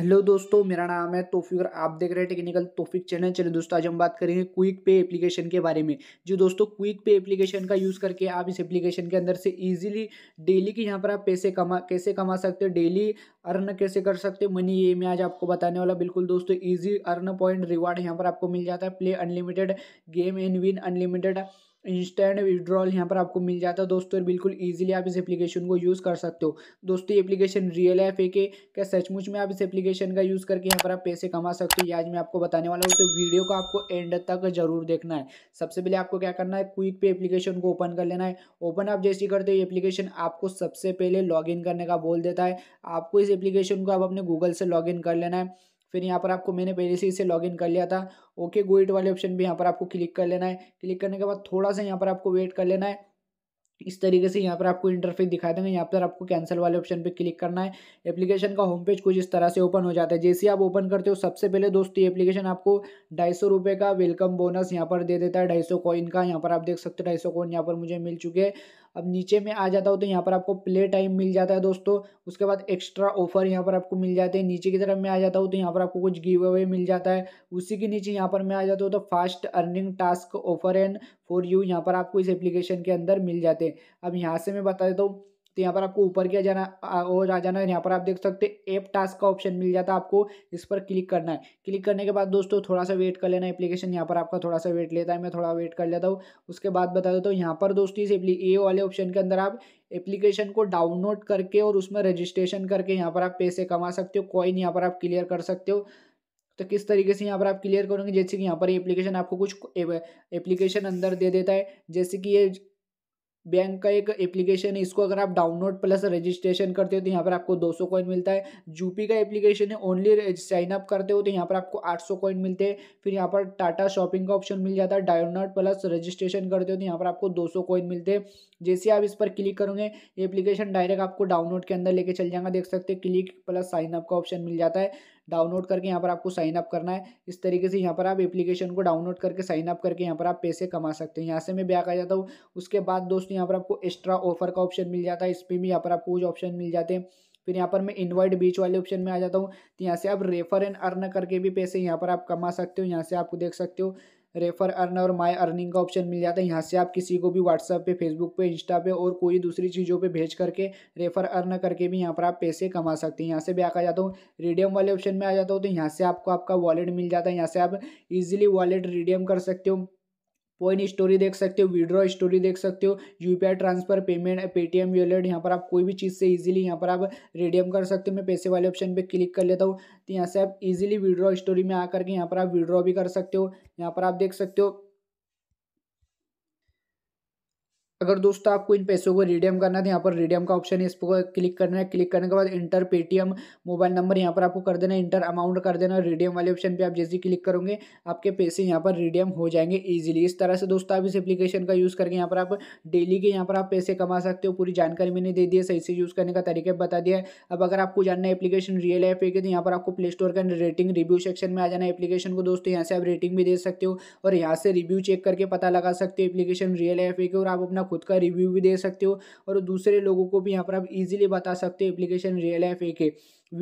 hello दोस्तों मेरा नाम है तोफिक और आप देख रहे हैं टेक्निकल तोफिक चैनल चलिए दोस्तों आज हम बात करेंगे क्विक पे एप्लीकेशन के बारे में जो दोस्तों क्विक पे एप्लीकेशन का यूज़ करके आप इस एप्लीकेशन के अंदर से इजीली डेली के यहाँ पर आप पैसे कमा कैसे कमा सकते हो डेली अर्न कैसे कर सकते हो मनी ये मैं आज आपको बताने वाला बिल्कुल दोस्तों ईजी अर्न पॉइंट रिवार्ड यहाँ पर आपको मिल जाता है play unlimited game and win unlimited instant withdrawal यहाँ पर आपको मिल जाता है दोस्तों बिल्कुल ईजिली आप इस एप्लीकेशन को यूज़ कर सकते हो दोस्तों ये एप्लीकेशन रियल है फेक है क्या सचमुच में आप इस एप्लीकेशन का यूज़ करके यहाँ पर आप पैसे कमा सकते हो आज मैं आपको बताने वाला हूँ तो वीडियो को आपको एंड तक जरूर देखना है सबसे पहले आपको क्या करना है क्विक पे एप्लीकेशन को ओपन कर लेना है ओपन आप जैसे करते हो ये एप्लीकेशन आपको सबसे पहले लॉग करने का बोल देता है आपको इस एप्लीकेशन को आप अपने गूगल से लॉग कर लेना है फिर यहाँ पर आपको मैंने पहले से इसे लॉगिन कर लिया था ओके गोइट वाले ऑप्शन भी यहाँ पर आपको क्लिक कर लेना है क्लिक करने के बाद थोड़ा सा यहाँ पर आपको वेट कर लेना है इस तरीके से यहाँ पर आपको इंटरफेस दिखा देंगे यहाँ पर आपको कैंसिल वाले ऑप्शन पे क्लिक करना है एप्लीकेशन का होम पेज कुछ इस तरह से ओपन हो जाता है जैसे आप ओपन करते हो सबसे पहले दोस्तों ये एप्लीकेशन आपको ढाई सौ रुपये का वेलकम बोनस यहाँ पर दे देता है ढाई सौ कॉइन का यहाँ पर आप देख सकते हो ढाई सौ कॉइन यहाँ पर मुझे मिल चुके हैं अब नीचे में आ जाता हो तो यहाँ पर आपको प्ले टाइम मिल जाता है दोस्तों उसके बाद एक्स्ट्रा ऑफर यहाँ पर आपको मिल जाते हैं नीचे की तरफ में आ जाता हो तो यहाँ पर आपको कुछ गिव अवे मिल जाता है उसी के नीचे यहाँ पर मैं आ जाता हूँ तो fast earning task offer and for you यहाँ पर आपको इस एप्लीकेशन के अंदर मिल जाते हैं अब यहाँ से मैं बता देता हूँ तो यहाँ पर आपको ऊपर किया जाना और आ जाना है यहाँ पर आप देख सकते हैं ऐप टास्क का ऑप्शन मिल जाता है आपको इस पर क्लिक करना है क्लिक करने के बाद दोस्तों थोड़ा सा वेट कर लेना एप्लीकेशन यहाँ पर आपका थोड़ा सा वेट लेता है मैं थोड़ा वेट कर लेता हूँ उसके बाद बता देता हूँ यहाँ पर दोस्तों इस ए वाले ऑप्शन के अंदर आप एप्लीकेशन को डाउनलोड करके और उसमें रजिस्ट्रेशन करके यहाँ पर आप पैसे कमा सकते हो कॉइन यहाँ पर आप क्लियर कर सकते हो तो किस तरीके से यहाँ पर आप क्लियर करोगे जैसे कि यहाँ पर एप्लीकेशन आपको कुछ एप्लीकेशन अंदर दे देता है जैसे कि ये बैंक का एक एप्लीकेशन है इसको अगर आप डाउनलोड प्लस रजिस्ट्रेशन करते हो तो यहाँ पर आपको 200 सौ कॉइन मिलता है जूपी का एप्लीकेशन है ओनली साइन अप करते हो तो यहाँ पर आपको 800 सौ कॉइन मिलते हैं फिर यहाँ पर टाटा शॉपिंग का ऑप्शन मिल जाता है डाउनलोड प्लस रजिस्ट्रेशन करते हो तो यहाँ पर आपको 200 सौ कॉइन मिलते हैं जैसे आप इस पर क्लिक करोगे ये एप्लीकेशन डायरेक्ट आपको डाउनलोड के अंदर लेके चल जाएगा देख सकते हैं क्लिक प्लस साइन अप का ऑप्शन मिल जाता है डाउनलोड करके यहाँ पर आपको साइन अप करना है इस तरीके से यहाँ पर आप एप्लीकेशन को डाउनलोड करके साइन अप करके यहाँ पर आप पैसे कमा सकते हैं यहाँ से मैं ब्याक आ जाता हूँ उसके बाद दोस्तों यहाँ पर आपको एक्स्ट्रा ऑफर का ऑप्शन मिल जाता है इस पर भी यहाँ पर आपको कुछ ऑप्शन मिल जाते हैं फिर यहाँ पर मैं इन्वर्ट बीच वाले ऑप्शन में आ जाता हूँ तो यहाँ से आप रेफर एंड अर्न करके भी पैसे यहाँ पर आप कमा सकते हो यहाँ से आपको देख सकते हो रेफर अर्न और माई अर्निंग का ऑप्शन मिल जाता है यहाँ से आप किसी को भी व्हाट्सअप पे फेसबुक पे इंस्टा पे और कोई दूसरी चीज़ों पे भेज करके रेफर अर्न करके भी यहाँ पर आप पैसे कमा सकते हैं यहाँ से भी आ जाता हूँ रिडियम वाले ऑप्शन में आ जाता हूँ तो यहाँ से आपको आपका वॉलेट मिल जाता है यहाँ से आप इजिली वॉलेट रिडियम कर सकते हो पॉइंट स्टोरी देख सकते हो विड्रॉ स्टोरी देख सकते हो UPI transfer payment Paytm wallet यहाँ पर आप कोई भी चीज़ से इजीली यहाँ पर आप रिडीम कर सकते हो मैं पैसे वाले ऑप्शन पे क्लिक कर लेता हूँ तो यहाँ से आप इजीली विड्रॉ स्टोरी में आकर के यहाँ पर आप विड्रॉ भी कर सकते हो यहाँ पर आप देख सकते हो अगर दोस्तों आपको इन पैसों को रिडीम करना है तो यहाँ पर रिडीम का ऑप्शन है इस पर क्लिक करना है क्लिक करने के बाद इंटर पेटीएम मोबाइल नंबर यहाँ पर आपको कर देना है इंटर अमाउंट कर देना है रिडीम वाले ऑप्शन पे आप जैसे ही क्लिक करोगे आपके पैसे यहाँ पर रिडीम हो जाएंगे ईजिली इस तरह से दोस्तों आप इस एप्लीकेशन का यूज़ करके यहाँ पर आप डेली के यहाँ पर आप पैसे कमा सकते हो पूरी जानकारी मैंने दे दी है सही से यूज़ करने का तरीका बता दिया है अब अगर आपको जानना है एप्लीकेशन रियल है है तो यहाँ पर आपको प्ले स्टोर का रेटिंग रिव्यू सेक्शन में आ जाना है एप्लीकेशन को दोस्तों यहाँ से आप रेटिंग भी दे सकते हो और यहाँ से रिव्यू चेक करके पता लगा सकते हो एप्लीकेशन रियल है है और आप अपना खुद का रिव्यू भी दे सकते हो और दूसरे लोगों को भी यहाँ पर आप इजीली बता सकते हो एप्लीकेशन रियल लाइफ एक है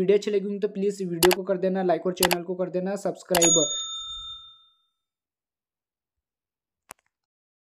वीडियो अच्छी लगी तो प्लीज़ वीडियो को कर देना लाइक और चैनल को कर देना सब्सक्राइब